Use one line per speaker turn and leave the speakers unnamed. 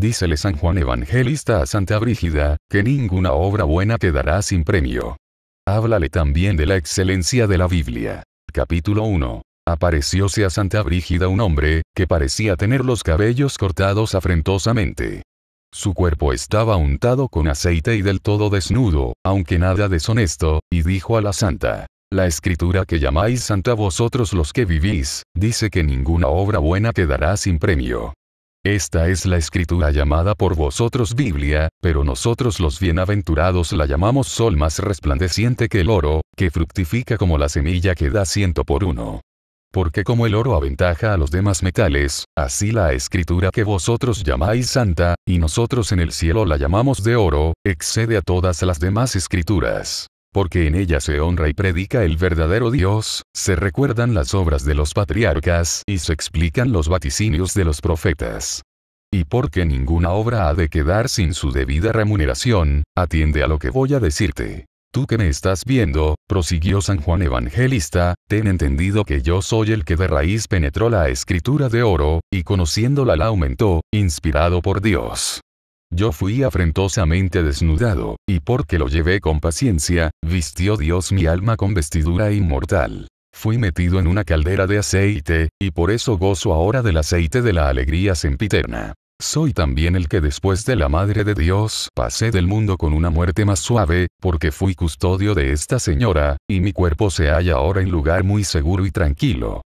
dícele San Juan Evangelista a Santa Brígida, que ninguna obra buena quedará sin premio. Háblale también de la excelencia de la Biblia. Capítulo 1. Aparecióse a Santa Brígida un hombre, que parecía tener los cabellos cortados afrentosamente. Su cuerpo estaba untado con aceite y del todo desnudo, aunque nada deshonesto, y dijo a la santa, la escritura que llamáis santa vosotros los que vivís, dice que ninguna obra buena quedará sin premio. Esta es la escritura llamada por vosotros Biblia, pero nosotros los bienaventurados la llamamos sol más resplandeciente que el oro, que fructifica como la semilla que da ciento por uno. Porque como el oro aventaja a los demás metales, así la escritura que vosotros llamáis santa, y nosotros en el cielo la llamamos de oro, excede a todas las demás escrituras porque en ella se honra y predica el verdadero Dios, se recuerdan las obras de los patriarcas y se explican los vaticinios de los profetas. Y porque ninguna obra ha de quedar sin su debida remuneración, atiende a lo que voy a decirte. Tú que me estás viendo, prosiguió San Juan Evangelista, ten entendido que yo soy el que de raíz penetró la escritura de oro, y conociéndola la aumentó, inspirado por Dios. Yo fui afrentosamente desnudado, y porque lo llevé con paciencia, vistió Dios mi alma con vestidura inmortal. Fui metido en una caldera de aceite, y por eso gozo ahora del aceite de la alegría sempiterna. Soy también el que después de la Madre de Dios pasé del mundo con una muerte más suave, porque fui custodio de esta señora, y mi cuerpo se halla ahora en lugar muy seguro y tranquilo.